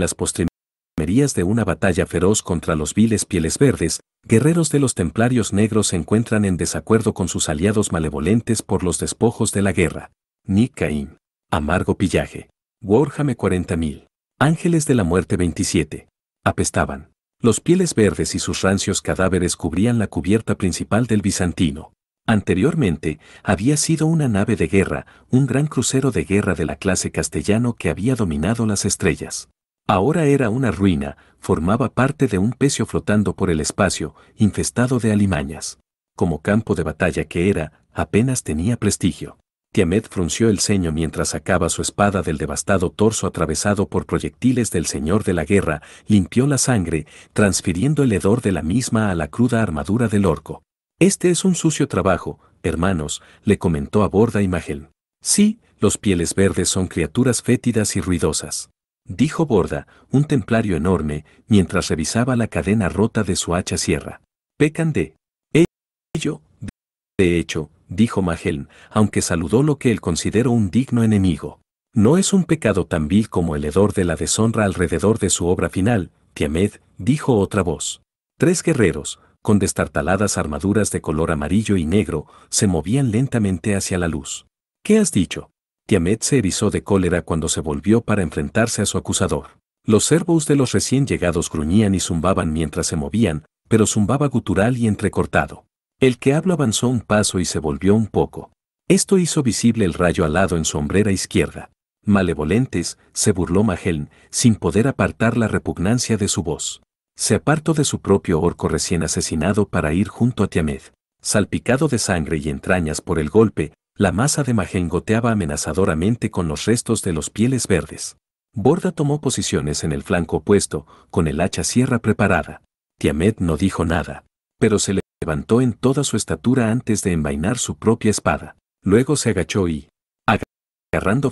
las postrimerías de una batalla feroz contra los viles pieles verdes, guerreros de los templarios negros se encuentran en desacuerdo con sus aliados malevolentes por los despojos de la guerra. Nick Cain. Amargo pillaje. Warhammer 40.000. Ángeles de la muerte 27. Apestaban. Los pieles verdes y sus rancios cadáveres cubrían la cubierta principal del bizantino. Anteriormente, había sido una nave de guerra, un gran crucero de guerra de la clase castellano que había dominado las estrellas. Ahora era una ruina, formaba parte de un pecio flotando por el espacio, infestado de alimañas. Como campo de batalla que era, apenas tenía prestigio. Tiamet frunció el ceño mientras sacaba su espada del devastado torso atravesado por proyectiles del Señor de la Guerra, limpió la sangre, transfiriendo el hedor de la misma a la cruda armadura del orco. Este es un sucio trabajo, hermanos, le comentó a Borda imagen. Sí, los pieles verdes son criaturas fétidas y ruidosas dijo Borda, un templario enorme, mientras revisaba la cadena rota de su hacha sierra. Pecan de ello, de hecho, dijo Magelm, aunque saludó lo que él consideró un digno enemigo. No es un pecado tan vil como el hedor de la deshonra alrededor de su obra final, Tiamed, dijo otra voz. Tres guerreros, con destartaladas armaduras de color amarillo y negro, se movían lentamente hacia la luz. ¿Qué has dicho? Tiamet se erizó de cólera cuando se volvió para enfrentarse a su acusador. Los servos de los recién llegados gruñían y zumbaban mientras se movían, pero zumbaba gutural y entrecortado. El que habla avanzó un paso y se volvió un poco. Esto hizo visible el rayo alado en su hombrera izquierda. Malevolentes, se burló Mageln, sin poder apartar la repugnancia de su voz. Se apartó de su propio orco recién asesinado para ir junto a Tiamed. Salpicado de sangre y entrañas por el golpe, la masa de Magen goteaba amenazadoramente con los restos de los pieles verdes. Borda tomó posiciones en el flanco opuesto, con el hacha sierra preparada. Tiamet no dijo nada, pero se levantó en toda su estatura antes de envainar su propia espada. Luego se agachó y, agarrando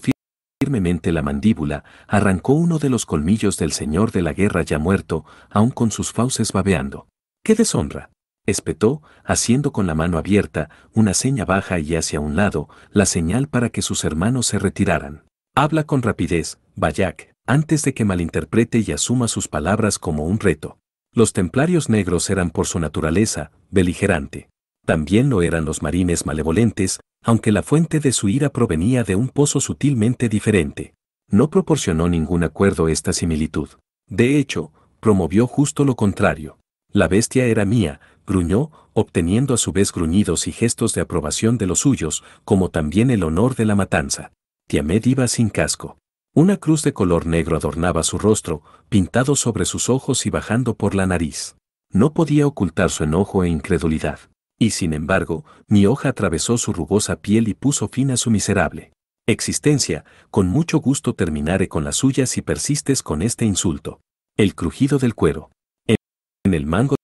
firmemente la mandíbula, arrancó uno de los colmillos del señor de la guerra ya muerto, aún con sus fauces babeando. ¡Qué deshonra! espetó, haciendo con la mano abierta, una seña baja y hacia un lado, la señal para que sus hermanos se retiraran. Habla con rapidez, Bayak, antes de que malinterprete y asuma sus palabras como un reto. Los templarios negros eran por su naturaleza, beligerante. También lo eran los marines malevolentes, aunque la fuente de su ira provenía de un pozo sutilmente diferente. No proporcionó ningún acuerdo esta similitud. De hecho, promovió justo lo contrario. La bestia era mía, gruñó, obteniendo a su vez gruñidos y gestos de aprobación de los suyos, como también el honor de la matanza. Tiamed iba sin casco. Una cruz de color negro adornaba su rostro, pintado sobre sus ojos y bajando por la nariz. No podía ocultar su enojo e incredulidad. Y sin embargo, mi hoja atravesó su rugosa piel y puso fin a su miserable existencia, con mucho gusto terminaré con la suya si persistes con este insulto. El crujido del cuero. En el mango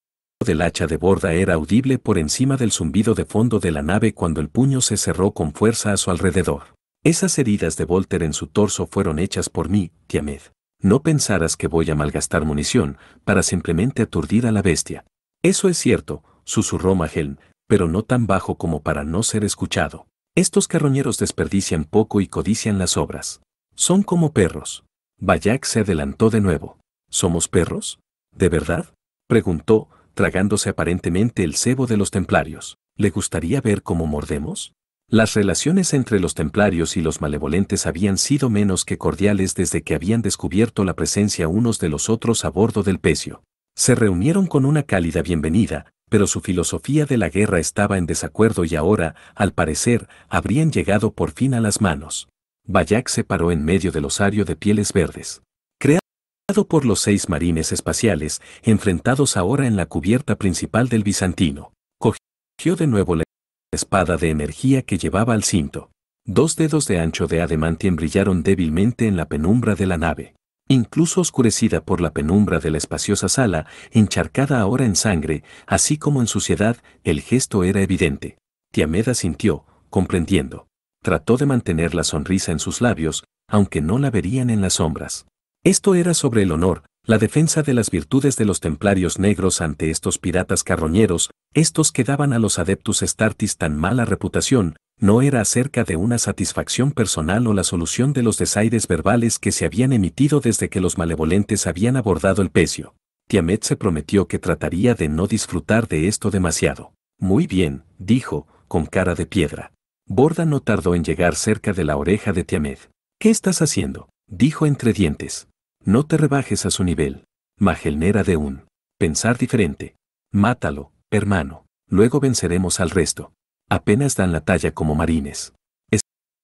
del hacha de borda era audible por encima del zumbido de fondo de la nave cuando el puño se cerró con fuerza a su alrededor. Esas heridas de Volter en su torso fueron hechas por mí, Tiamed. No pensaras que voy a malgastar munición para simplemente aturdir a la bestia. Eso es cierto, susurró Magelm, pero no tan bajo como para no ser escuchado. Estos carroñeros desperdician poco y codician las obras. Son como perros. Bayak se adelantó de nuevo. ¿Somos perros? ¿De verdad? preguntó, tragándose aparentemente el cebo de los templarios. ¿Le gustaría ver cómo mordemos? Las relaciones entre los templarios y los malevolentes habían sido menos que cordiales desde que habían descubierto la presencia unos de los otros a bordo del pecio. Se reunieron con una cálida bienvenida, pero su filosofía de la guerra estaba en desacuerdo y ahora, al parecer, habrían llegado por fin a las manos. Bayak se paró en medio del osario de pieles verdes por los seis marines espaciales, enfrentados ahora en la cubierta principal del bizantino. Cogió de nuevo la espada de energía que llevaba al cinto. Dos dedos de ancho de ademán brillaron débilmente en la penumbra de la nave, incluso oscurecida por la penumbra de la espaciosa sala, encharcada ahora en sangre, así como en suciedad, el gesto era evidente. Tiameda sintió, comprendiendo. Trató de mantener la sonrisa en sus labios, aunque no la verían en las sombras. Esto era sobre el honor, la defensa de las virtudes de los templarios negros ante estos piratas carroñeros, estos que daban a los adeptos startis tan mala reputación, no era acerca de una satisfacción personal o la solución de los desaires verbales que se habían emitido desde que los malevolentes habían abordado el pecio. Tiamet se prometió que trataría de no disfrutar de esto demasiado. Muy bien, dijo, con cara de piedra. Borda no tardó en llegar cerca de la oreja de Tiamet. ¿Qué estás haciendo? dijo entre dientes. No te rebajes a su nivel. Magelnera de un. Pensar diferente. Mátalo, hermano. Luego venceremos al resto. Apenas dan la talla como marines.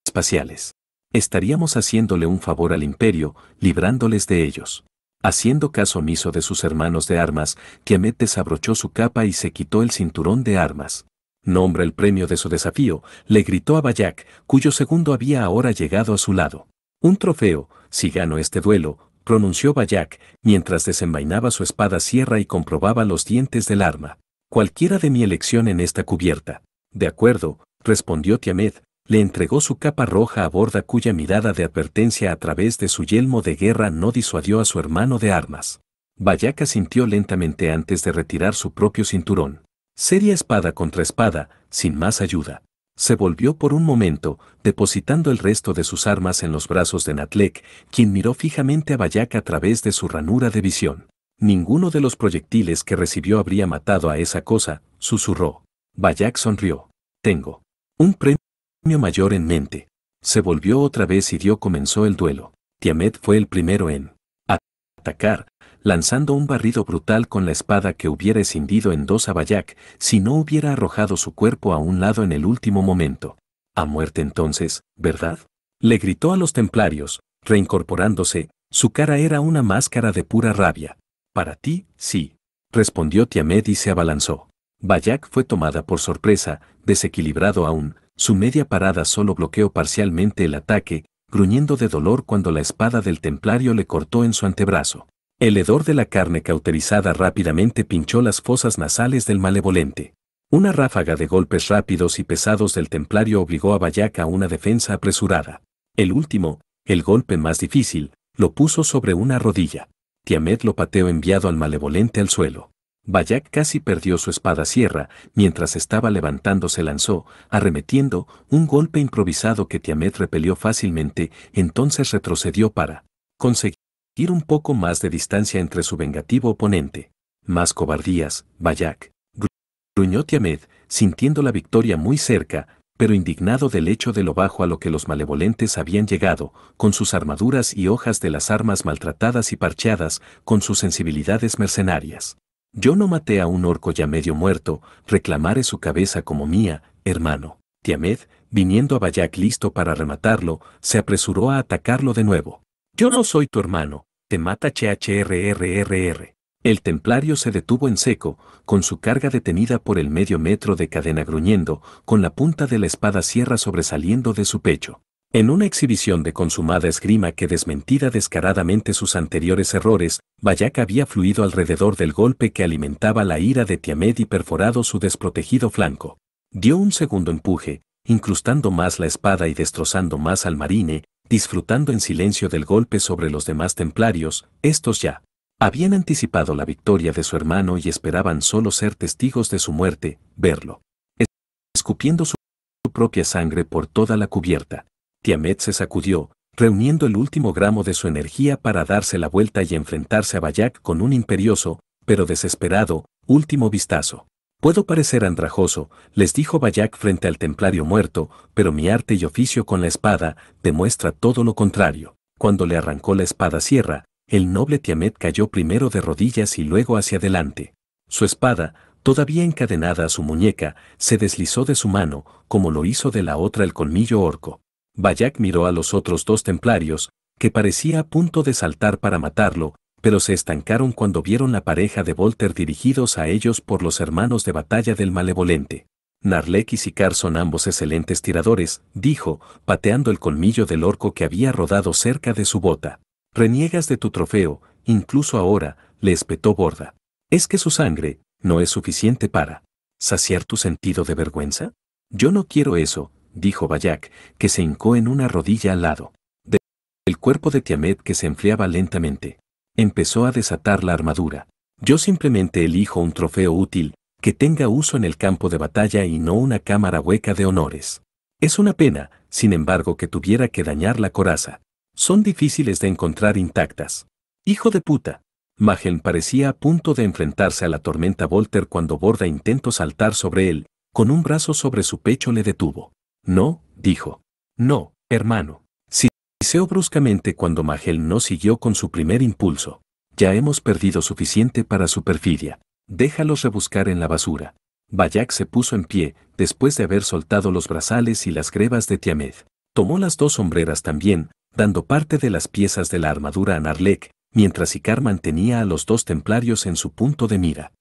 Espaciales. Estaríamos haciéndole un favor al imperio, librándoles de ellos. Haciendo caso omiso de sus hermanos de armas, Kiamet desabrochó su capa y se quitó el cinturón de armas. Nombra el premio de su desafío, le gritó a Bayak, cuyo segundo había ahora llegado a su lado. Un trofeo, si gano este duelo, pronunció Bayak, mientras desenvainaba su espada sierra y comprobaba los dientes del arma. Cualquiera de mi elección en esta cubierta. De acuerdo, respondió Tiamed, le entregó su capa roja a borda cuya mirada de advertencia a través de su yelmo de guerra no disuadió a su hermano de armas. Bayak asintió lentamente antes de retirar su propio cinturón. Seria espada contra espada, sin más ayuda. Se volvió por un momento, depositando el resto de sus armas en los brazos de Natlek, quien miró fijamente a Bayak a través de su ranura de visión. Ninguno de los proyectiles que recibió habría matado a esa cosa, susurró. Bayak sonrió. Tengo un premio mayor en mente. Se volvió otra vez y dio comenzó el duelo. Tiamet fue el primero en atacar, lanzando un barrido brutal con la espada que hubiera escindido en dos a Bayak si no hubiera arrojado su cuerpo a un lado en el último momento. A muerte entonces, ¿verdad? Le gritó a los templarios, reincorporándose, su cara era una máscara de pura rabia. Para ti, sí. Respondió Tiamed y se abalanzó. Bayak fue tomada por sorpresa, desequilibrado aún, su media parada solo bloqueó parcialmente el ataque, gruñendo de dolor cuando la espada del templario le cortó en su antebrazo. El hedor de la carne cauterizada rápidamente pinchó las fosas nasales del malevolente. Una ráfaga de golpes rápidos y pesados del templario obligó a Bayak a una defensa apresurada. El último, el golpe más difícil, lo puso sobre una rodilla. Tiamet lo pateó enviado al malevolente al suelo. Bayak casi perdió su espada sierra, mientras estaba levantándose lanzó, arremetiendo, un golpe improvisado que Tiamet repelió fácilmente, entonces retrocedió para conseguir ir un poco más de distancia entre su vengativo oponente. Más cobardías, Bayak. Gruñó Tiamed, sintiendo la victoria muy cerca, pero indignado del hecho de lo bajo a lo que los malevolentes habían llegado, con sus armaduras y hojas de las armas maltratadas y parcheadas, con sus sensibilidades mercenarias. Yo no maté a un orco ya medio muerto, reclamaré su cabeza como mía, hermano. Tiamed, viniendo a Bayak listo para rematarlo, se apresuró a atacarlo de nuevo. Yo no soy tu hermano, te mata CHRRRR. El templario se detuvo en seco, con su carga detenida por el medio metro de cadena gruñendo, con la punta de la espada sierra sobresaliendo de su pecho. En una exhibición de consumada esgrima que desmentida descaradamente sus anteriores errores, Bayak había fluido alrededor del golpe que alimentaba la ira de Tiamed y perforado su desprotegido flanco. Dio un segundo empuje, incrustando más la espada y destrozando más al marine, disfrutando en silencio del golpe sobre los demás templarios, estos ya habían anticipado la victoria de su hermano y esperaban solo ser testigos de su muerte, verlo, escupiendo su propia sangre por toda la cubierta. Tiamet se sacudió, reuniendo el último gramo de su energía para darse la vuelta y enfrentarse a Bayak con un imperioso, pero desesperado, último vistazo. Puedo parecer andrajoso, les dijo Bayak frente al templario muerto, pero mi arte y oficio con la espada demuestra todo lo contrario. Cuando le arrancó la espada sierra, el noble Tiamet cayó primero de rodillas y luego hacia adelante. Su espada, todavía encadenada a su muñeca, se deslizó de su mano, como lo hizo de la otra el colmillo orco. Bayak miró a los otros dos templarios, que parecía a punto de saltar para matarlo, pero se estancaron cuando vieron la pareja de Volter dirigidos a ellos por los hermanos de batalla del malevolente. Narlek y Sicar son ambos excelentes tiradores, dijo, pateando el colmillo del orco que había rodado cerca de su bota. Reniegas de tu trofeo, incluso ahora, le espetó Borda. ¿Es que su sangre no es suficiente para saciar tu sentido de vergüenza? Yo no quiero eso, dijo Bayak, que se hincó en una rodilla al lado. del cuerpo de Tiamet que se enfriaba lentamente empezó a desatar la armadura. Yo simplemente elijo un trofeo útil, que tenga uso en el campo de batalla y no una cámara hueca de honores. Es una pena, sin embargo, que tuviera que dañar la coraza. Son difíciles de encontrar intactas. Hijo de puta. Magen parecía a punto de enfrentarse a la tormenta Volter cuando Borda intentó saltar sobre él, con un brazo sobre su pecho le detuvo. No, dijo. No, hermano. Diseó bruscamente cuando Magel no siguió con su primer impulso. Ya hemos perdido suficiente para su perfidia. Déjalos rebuscar en la basura. Bayak se puso en pie, después de haber soltado los brazales y las grebas de Tiamed. Tomó las dos sombreras también, dando parte de las piezas de la armadura a Narlek, mientras Icar mantenía a los dos templarios en su punto de mira.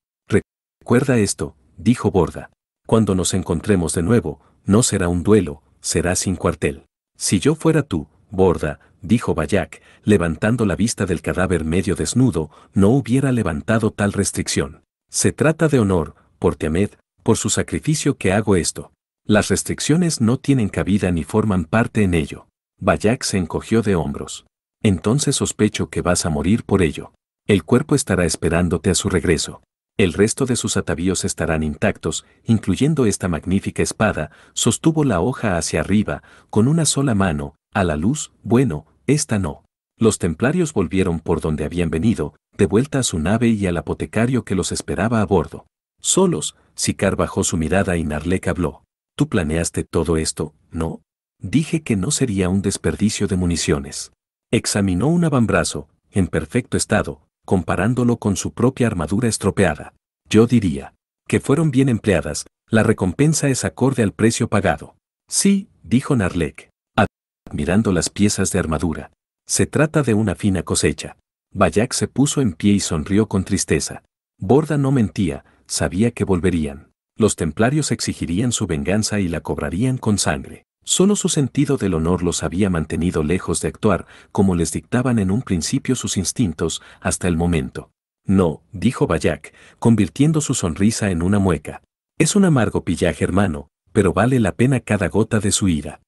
Recuerda esto, dijo Borda. Cuando nos encontremos de nuevo, no será un duelo, será sin cuartel. Si yo fuera tú, Borda, dijo Bayak, levantando la vista del cadáver medio desnudo, no hubiera levantado tal restricción. Se trata de honor, por Tiamed, por su sacrificio que hago esto. Las restricciones no tienen cabida ni forman parte en ello. Bayak se encogió de hombros. Entonces sospecho que vas a morir por ello. El cuerpo estará esperándote a su regreso. El resto de sus atavíos estarán intactos, incluyendo esta magnífica espada, sostuvo la hoja hacia arriba, con una sola mano, a la luz, bueno, esta no. Los templarios volvieron por donde habían venido, de vuelta a su nave y al apotecario que los esperaba a bordo. Solos, Sicar bajó su mirada y Narlek habló. Tú planeaste todo esto, ¿no? Dije que no sería un desperdicio de municiones. Examinó un avambrazo, en perfecto estado, comparándolo con su propia armadura estropeada. Yo diría, que fueron bien empleadas, la recompensa es acorde al precio pagado. Sí, dijo Narlek mirando las piezas de armadura. Se trata de una fina cosecha. Bayak se puso en pie y sonrió con tristeza. Borda no mentía, sabía que volverían. Los templarios exigirían su venganza y la cobrarían con sangre. Solo su sentido del honor los había mantenido lejos de actuar como les dictaban en un principio sus instintos hasta el momento. No, dijo Bayak, convirtiendo su sonrisa en una mueca. Es un amargo pillaje hermano, pero vale la pena cada gota de su ira.